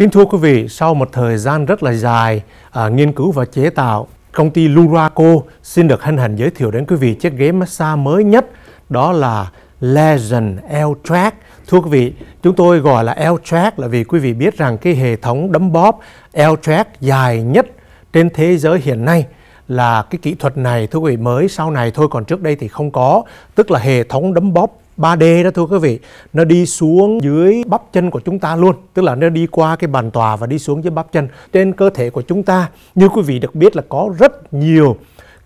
Kính thưa quý vị, sau một thời gian rất là dài à, nghiên cứu và chế tạo, công ty Luraco xin được hân hạnh giới thiệu đến quý vị chiếc ghế massage mới nhất đó là Legend L-Track. Thưa quý vị, chúng tôi gọi là L-Track là vì quý vị biết rằng cái hệ thống đấm bóp L-Track dài nhất trên thế giới hiện nay là cái kỹ thuật này thưa quý vị mới sau này thôi còn trước đây thì không có tức là hệ thống đấm bóp 3D đó thưa quý vị nó đi xuống dưới bắp chân của chúng ta luôn tức là nó đi qua cái bàn tòa và đi xuống dưới bắp chân trên cơ thể của chúng ta như quý vị được biết là có rất nhiều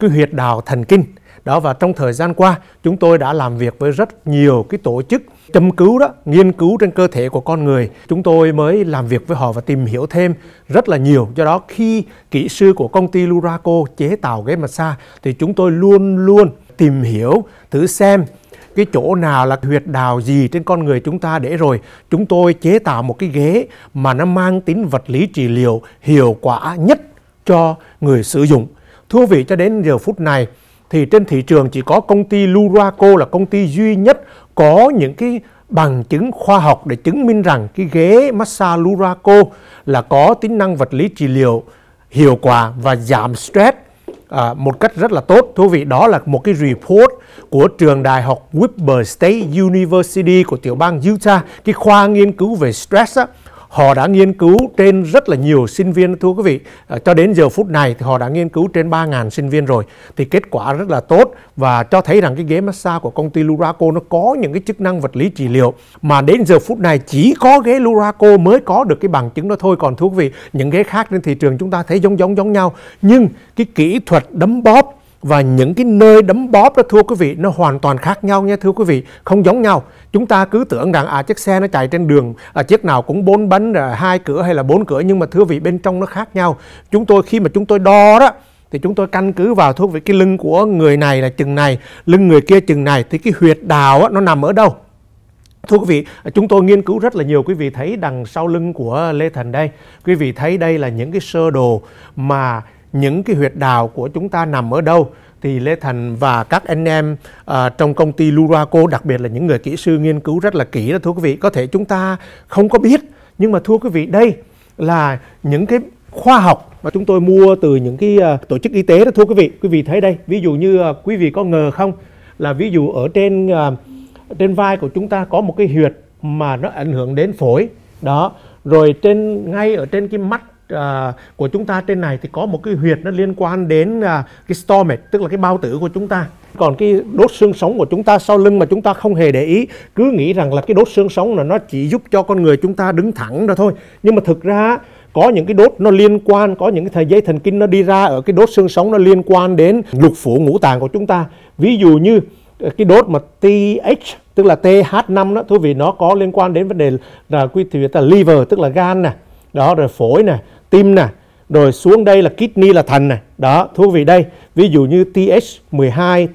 cái huyệt đạo thần kinh đó và trong thời gian qua chúng tôi đã làm việc với rất nhiều cái tổ chức châm cứu đó nghiên cứu trên cơ thể của con người chúng tôi mới làm việc với họ và tìm hiểu thêm rất là nhiều do đó khi kỹ sư của công ty Luraco chế tạo ghế massage thì chúng tôi luôn luôn tìm hiểu thử xem cái chỗ nào là huyệt đào gì trên con người chúng ta để rồi chúng tôi chế tạo một cái ghế mà nó mang tính vật lý trị liệu hiệu quả nhất cho người sử dụng. Thưa quý vị, cho đến giờ phút này thì trên thị trường chỉ có công ty Luraco là công ty duy nhất có những cái bằng chứng khoa học để chứng minh rằng cái ghế massage Luraco là có tính năng vật lý trị liệu hiệu quả và giảm stress à, một cách rất là tốt. Thú vị, đó là một cái report của trường đại học Weber State University của tiểu bang Utah, cái khoa nghiên cứu về stress á, họ đã nghiên cứu trên rất là nhiều sinh viên thưa quý vị à, cho đến giờ phút này thì họ đã nghiên cứu trên 3.000 sinh viên rồi thì kết quả rất là tốt và cho thấy rằng cái ghế massage của công ty Luraco nó có những cái chức năng vật lý trị liệu mà đến giờ phút này chỉ có ghế Luraco mới có được cái bằng chứng đó thôi còn thưa quý vị những ghế khác trên thị trường chúng ta thấy giống giống giống nhau nhưng cái kỹ thuật đấm bóp và những cái nơi đấm bóp đó thưa quý vị nó hoàn toàn khác nhau nha thưa quý vị không giống nhau chúng ta cứ tưởng rằng à chiếc xe nó chạy trên đường à, chiếc nào cũng bốn bánh à, hai cửa hay là bốn cửa nhưng mà thưa vị bên trong nó khác nhau chúng tôi khi mà chúng tôi đo đó thì chúng tôi căn cứ vào thưa vị cái lưng của người này là chừng này lưng người kia chừng này thì cái huyệt đào á, nó nằm ở đâu Thưa quý vị, chúng tôi nghiên cứu rất là nhiều. Quý vị thấy đằng sau lưng của Lê Thành đây, quý vị thấy đây là những cái sơ đồ mà những cái huyệt đào của chúng ta nằm ở đâu thì Lê Thành và các anh em à, trong công ty Luraco đặc biệt là những người kỹ sư nghiên cứu rất là kỹ đó thưa quý vị có thể chúng ta không có biết nhưng mà thưa quý vị đây là những cái khoa học mà chúng tôi mua từ những cái uh, tổ chức y tế đó thưa quý vị quý vị thấy đây ví dụ như uh, quý vị có ngờ không là ví dụ ở trên uh, trên vai của chúng ta có một cái huyệt mà nó ảnh hưởng đến phổi đó rồi trên ngay ở trên cái mắt à, của chúng ta trên này thì có một cái huyệt nó liên quan đến à, cái stomach tức là cái bao tử của chúng ta còn cái đốt xương sống của chúng ta sau lưng mà chúng ta không hề để ý cứ nghĩ rằng là cái đốt xương sống là nó chỉ giúp cho con người chúng ta đứng thẳng đó thôi nhưng mà thực ra có những cái đốt nó liên quan có những cái thời dây thần kinh nó đi ra ở cái đốt xương sống nó liên quan đến lục phủ ngũ tạng của chúng ta ví dụ như ờ, cái đốt mà TH tức là TH5 đó thưa vị nó có liên quan đến vấn đề là quy thì là liver tức là gan nè đó rồi phổi nè tim nè rồi xuống đây là kidney là thành này đó thú vị đây ví dụ như TH12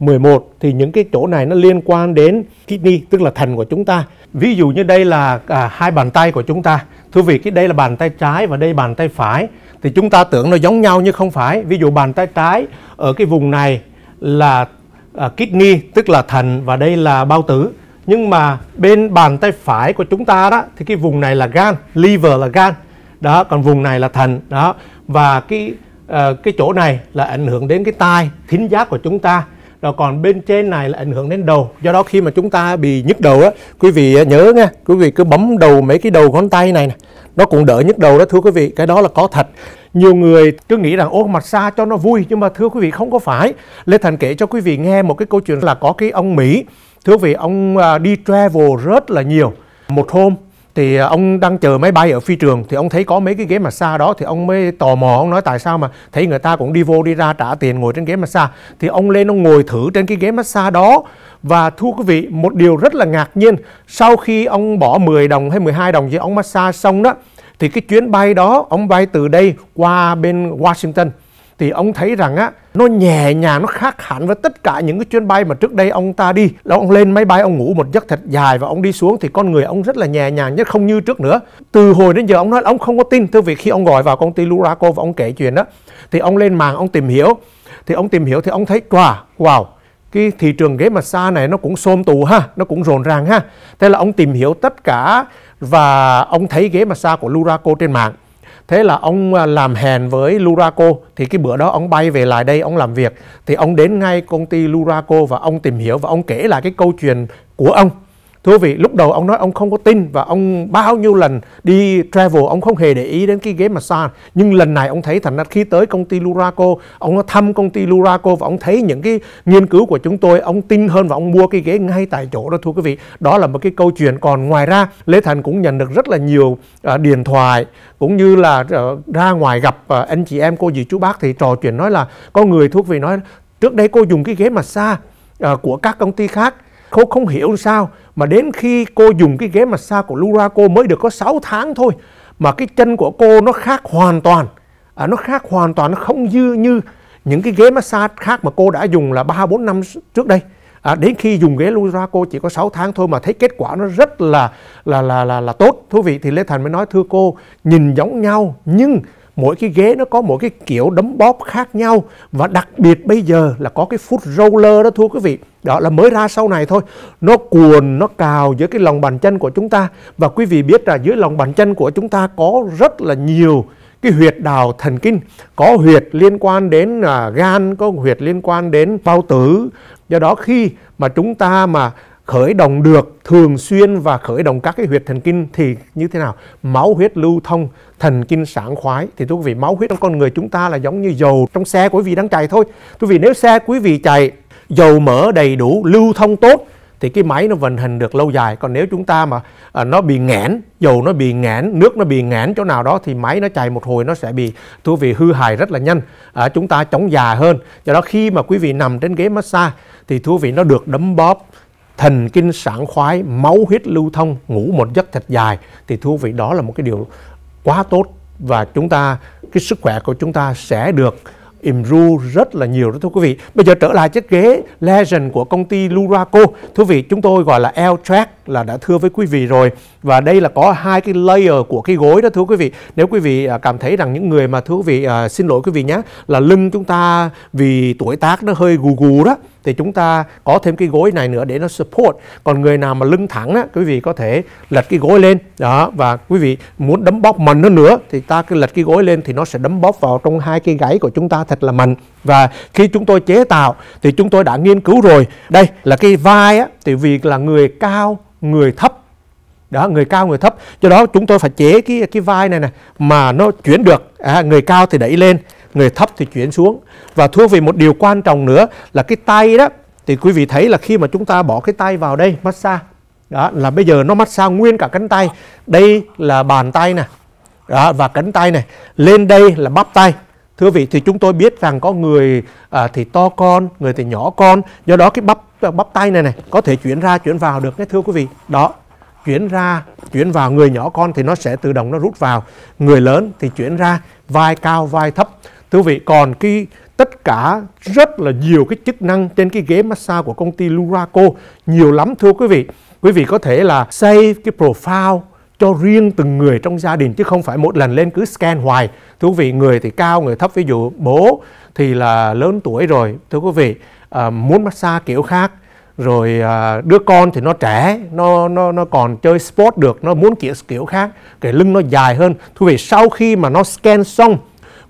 TH11 thì những cái chỗ này nó liên quan đến kidney tức là thành của chúng ta ví dụ như đây là à, hai bàn tay của chúng ta thú vị cái đây là bàn tay trái và đây bàn tay phải thì chúng ta tưởng nó giống nhau nhưng không phải ví dụ bàn tay trái ở cái vùng này là à, kidney tức là thành và đây là bao tử nhưng mà bên bàn tay phải của chúng ta đó thì cái vùng này là gan liver là gan đó còn vùng này là thận đó và cái uh, cái chỗ này là ảnh hưởng đến cái tai thính giác của chúng ta rồi còn bên trên này là ảnh hưởng đến đầu do đó khi mà chúng ta bị nhức đầu á quý vị ờ, nhớ nghe quý vị cứ bấm đầu mấy cái đầu ngón tay này nè nó cũng đỡ nhức đầu đó thưa quý vị cái đó là có thật nhiều người cứ nghĩ rằng ô mặt xa cho nó vui nhưng mà thưa quý vị không có phải lê thành kể cho quý vị nghe một cái câu chuyện là có cái ông mỹ thưa quý vị ông ờ, đi travel rất là nhiều một hôm thì à, ông đang chờ máy bay ở phi trường thì ông thấy có mấy cái ghế massage đó thì ông mới tò mò ông nói tại sao mà thấy người ta cũng đi vô đi ra trả tiền ngồi trên ghế massage thì ông lên ông ngồi thử trên cái ghế massage đó và thưa quý vị một điều rất là ngạc nhiên sau khi ông bỏ 10 đồng hay 12 đồng với ông massage xong đó thì cái chuyến bay đó ông bay từ đây qua bên Washington thì ông thấy rằng á nó nhẹ nhàng nó khác hẳn với tất cả những cái chuyến bay mà trước đây ông ta đi là ông lên máy bay ông ngủ một giấc thật dài và ông đi xuống thì con người ông rất là nhẹ nhàng nhất không như trước nữa từ hồi đến giờ ông nói ông không có tin thưa vị khi ông gọi vào công ty Luraco và ông kể chuyện đó thì ông lên mạng ông tìm hiểu thì ông tìm hiểu thì ông thấy wow wow cái thị trường ghế massage này nó cũng xôm tù ha, nó cũng rộn ràng ha. Thế là ông tìm hiểu tất cả và ông thấy ghế massage của Luraco trên mạng thế là ông à, làm hèn với Luraco thì cái bữa đó ông bay về lại đây ông làm việc thì ông đến ngay công ty Luraco và ông tìm hiểu và ông kể lại cái câu chuyện của ông Thưa quý vị, lúc đầu ông nói ông không có tin và ông bao nhiêu lần đi travel ông không hề để ý đến cái ghế massage. Nhưng lần này ông thấy thành ra khi tới công ty Luraco, ông thăm công ty Luraco và ông thấy những cái nghiên cứu của chúng tôi, ông tin hơn và ông mua cái ghế ngay tại chỗ đó thưa quý vị. Đó là một cái câu chuyện. Còn ngoài ra, Lê Thành cũng nhận được rất là nhiều uh, điện thoại cũng như là uh, ra ngoài gặp uh, anh chị em cô dì chú bác thì trò chuyện nói là có người thưa quý vị nói trước đây cô dùng cái ghế massage uh, của các công ty khác cô không hiểu sao mà đến khi cô dùng cái ghế massage của Lura cô mới được có 6 tháng thôi mà cái chân của cô nó khác hoàn toàn à, nó khác hoàn toàn nó không dư như những cái ghế massage khác mà cô đã dùng là 3 4 năm trước đây à, đến khi dùng ghế Lura cô chỉ có 6 tháng thôi mà thấy kết quả nó rất là là là là, là tốt thú vị thì Lê Thành mới nói thưa cô nhìn giống nhau nhưng mỗi cái ghế nó có mỗi cái kiểu đấm bóp khác nhau và đặc biệt bây giờ là có cái foot roller đó thưa quý vị đó là mới ra sau này thôi nó cuồn nó cào giữa cái lòng bàn chân của chúng ta và quý vị biết là dưới lòng bàn chân của chúng ta có rất là nhiều cái huyệt đào thần kinh có huyệt liên quan đến à, gan có huyệt liên quan đến bao tử do đó khi mà chúng ta mà khởi động được thường xuyên và khởi động các cái huyệt thần kinh thì như thế nào? Máu huyết lưu thông, thần kinh sảng khoái. Thì thưa quý vị, máu huyết trong con người chúng ta là giống như dầu trong xe của quý vị đang chạy thôi. Thưa quý vị, nếu xe quý vị chạy dầu mỡ đầy đủ, lưu thông tốt thì cái máy nó vận hành được lâu dài. Còn nếu chúng ta mà à, nó bị nghẽn, dầu nó bị nghẽn, nước nó bị nghẽn chỗ nào đó thì máy nó chạy một hồi nó sẽ bị thưa quý vị hư hại rất là nhanh. À, chúng ta chống già hơn. Do đó khi mà quý vị nằm trên ghế massage thì thưa quý vị nó được đấm bóp thần kinh sảng khoái, máu huyết lưu thông, ngủ một giấc thật dài thì thưa quý vị đó là một cái điều quá tốt và chúng ta cái sức khỏe của chúng ta sẽ được im ru rất là nhiều đó thưa quý vị. Bây giờ trở lại chiếc ghế Legend của công ty Luraco. Thưa quý vị, chúng tôi gọi là L-Track là đã thưa với quý vị rồi. Và đây là có hai cái layer của cái gối đó thưa quý vị. Nếu quý vị à, cảm thấy rằng những người mà thưa quý vị, à, xin lỗi quý vị nhé, là lưng chúng ta vì tuổi tác nó hơi gù gù đó thì chúng ta có thêm cái gối này nữa để nó support còn người nào mà lưng thẳng á quý vị có thể lật cái gối lên đó và quý vị muốn đấm bóp mạnh hơn nữa thì ta cứ lật cái gối lên thì nó sẽ đấm bóp vào trong hai cái gáy của chúng ta thật là mạnh và khi chúng tôi chế tạo thì chúng tôi đã nghiên cứu rồi đây là cái vai á thì vì là người cao người thấp đó người cao người thấp do đó chúng tôi phải chế cái cái vai này này mà nó chuyển được à, người cao thì đẩy lên người thấp thì chuyển xuống và thưa về một điều quan trọng nữa là cái tay đó thì quý vị thấy là khi mà chúng ta bỏ cái tay vào đây massage đó là bây giờ nó massage nguyên cả cánh tay đây là bàn tay nè đó, và cánh tay này lên đây là bắp tay thưa vị thì chúng tôi biết rằng có người à, thì to con người thì nhỏ con do đó cái bắp bắp tay này này có thể chuyển ra chuyển vào được nghe thưa quý vị đó chuyển ra chuyển vào người nhỏ con thì nó sẽ tự động nó rút vào người lớn thì chuyển ra vai cao vai thấp thưa quý vị còn cái tất cả rất là nhiều cái chức năng trên cái ghế massage của công ty Luraco nhiều lắm thưa quý vị quý vị có thể là save cái profile cho riêng từng người trong gia đình chứ không phải một lần lên cứ scan hoài thưa quý vị người thì cao người thấp ví dụ bố thì là lớn tuổi rồi thưa quý vị à, muốn massage kiểu khác rồi à, đứa con thì nó trẻ nó nó nó còn chơi sport được nó muốn kiểu kiểu khác cái lưng nó dài hơn thưa vị sau khi mà nó scan xong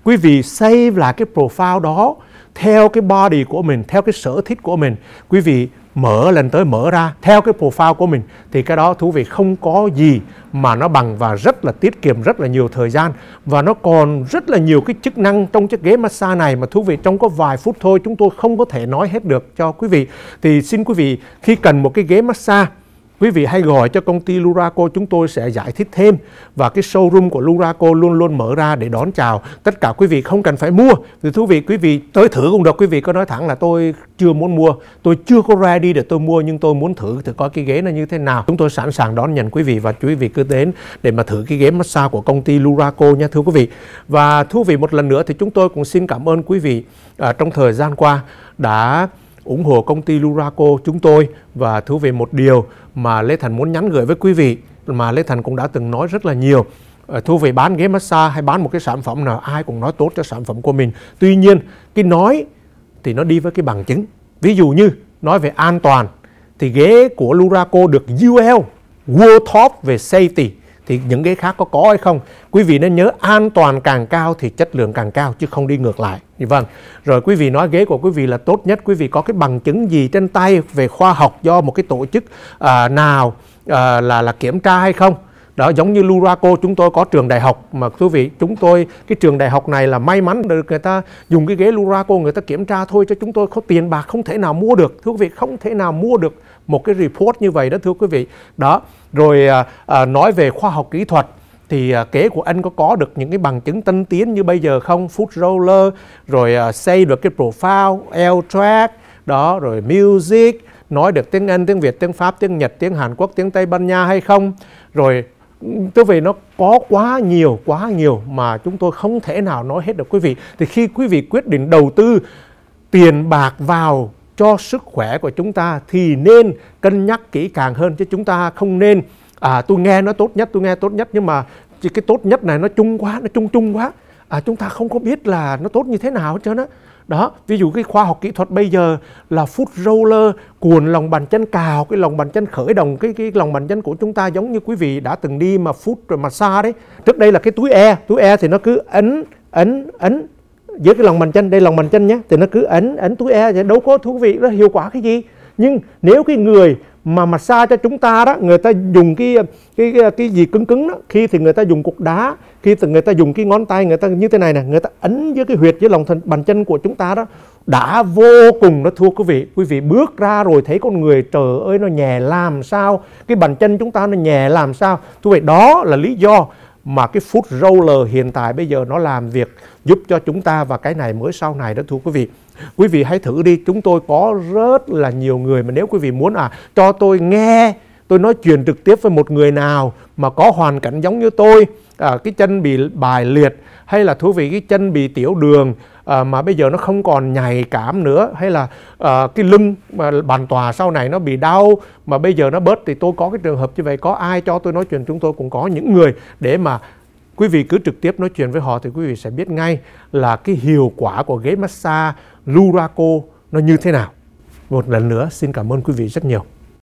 quý vị save lại cái profile đó theo cái body của mình theo cái sở thích của mình quý vị mở lên tới mở ra theo cái profile của mình thì cái đó thú vị không có gì mà nó bằng và rất là tiết kiệm rất là nhiều thời gian và nó còn rất là nhiều cái chức năng trong chiếc ghế massage này mà thú vị trong có vài phút thôi chúng tôi không có thể nói hết được cho quý vị thì xin quý vị khi cần một cái ghế massage Quý vị hãy gọi cho công ty Luraco chúng tôi sẽ giải thích thêm và cái showroom của Luraco luôn luôn mở ra để đón chào tất cả quý vị không cần phải mua. Thì thú vị quý vị tới thử cũng được, quý vị có nói thẳng là tôi chưa muốn mua, tôi chưa có ra đi để tôi mua nhưng tôi muốn thử thử coi cái ghế nó như thế nào. Chúng tôi sẵn sàng đón nhận quý vị và quý vị cứ đến để mà thử cái ghế massage của công ty Luraco nha thưa quý vị. Và thú vị một lần nữa thì chúng tôi cũng xin cảm ơn quý vị à, trong thời gian qua đã ủng hộ công ty Luraco chúng tôi và thú vị một điều mà Lê Thành muốn nhắn gửi với quý vị mà Lê Thành cũng đã từng nói rất là nhiều à, thú vị bán ghế massage hay bán một cái sản phẩm nào ai cũng nói tốt cho sản phẩm của mình tuy nhiên cái nói thì nó đi với cái bằng chứng ví dụ như nói về an toàn thì ghế của Luraco được UL World Top về safety thì những ghế khác có có hay không quý vị nên nhớ an toàn càng cao thì chất lượng càng cao chứ không đi ngược lại vâng rồi quý vị nói ghế của quý vị là tốt nhất quý vị có cái bằng chứng gì trên tay về khoa học do một cái tổ chức à, nào à, là là kiểm tra hay không đó giống như Luraco chúng tôi có trường đại học mà quý vị chúng tôi cái trường đại học này là may mắn được người ta dùng cái ghế Luraco người ta kiểm tra thôi cho chúng tôi có tiền bạc không thể nào mua được thưa quý vị không thể nào mua được một cái report như vậy đó thưa quý vị đó rồi à, à, nói về khoa học kỹ thuật thì à, kế của anh có có được những cái bằng chứng tân tiến như bây giờ không food roller rồi à, xây được cái profile l track đó rồi music nói được tiếng anh tiếng việt tiếng pháp tiếng nhật tiếng hàn quốc tiếng tây ban nha hay không rồi tức vì nó có quá nhiều quá nhiều mà chúng tôi không thể nào nói hết được quý vị thì khi quý vị quyết định đầu tư tiền bạc vào cho sức khỏe của chúng ta thì nên cân nhắc kỹ càng hơn chứ chúng ta không nên à tôi nghe nó tốt nhất tôi nghe tốt nhất nhưng mà cái tốt nhất này nó chung quá nó chung chung quá à, chúng ta không có biết là nó tốt như thế nào hết trơn á đó ví dụ cái khoa học kỹ thuật bây giờ là foot roller cuộn lòng bàn chân cào cái lòng bàn chân khởi động cái cái lòng bàn chân của chúng ta giống như quý vị đã từng đi mà foot rồi mà xa đấy trước đây là cái túi e túi e thì nó cứ ấn ấn ấn giữa cái lòng bàn chân đây lòng bàn chân nhé thì nó cứ ấn ấn túi e đâu có thú vị nó hiệu quả cái gì nhưng nếu cái người mà mà xa cho chúng ta đó người ta dùng cái cái cái gì cứng cứng đó khi thì người ta dùng cục đá khi thì người ta dùng cái ngón tay người ta như thế này nè người ta ấn với cái huyệt với lòng thần, bàn chân của chúng ta đó đã vô cùng nó thua quý vị quý vị bước ra rồi thấy con người trời ơi nó nhẹ làm sao cái bàn chân chúng ta nó nhẹ làm sao tôi vậy đó là lý do mà cái phút râu lờ hiện tại bây giờ nó làm việc giúp cho chúng ta và cái này mới sau này đó thưa quý vị quý vị hãy thử đi chúng tôi có rất là nhiều người mà nếu quý vị muốn à cho tôi nghe tôi nói chuyện trực tiếp với một người nào mà có hoàn cảnh giống như tôi à, cái chân bị bài liệt hay là thú vị cái chân bị tiểu đường Ờ, mà bây giờ nó không còn nhạy cảm nữa hay là à, cái lưng mà bàn tòa sau này nó bị đau mà bây giờ nó bớt thì tôi có cái trường hợp như vậy có ai cho tôi nói chuyện chúng tôi cũng có những người để mà quý vị cứ trực tiếp nói chuyện với họ thì quý vị sẽ biết ngay là cái hiệu quả của ghế massage Luraco nó như thế nào. Một lần nữa xin cảm ơn quý vị rất nhiều.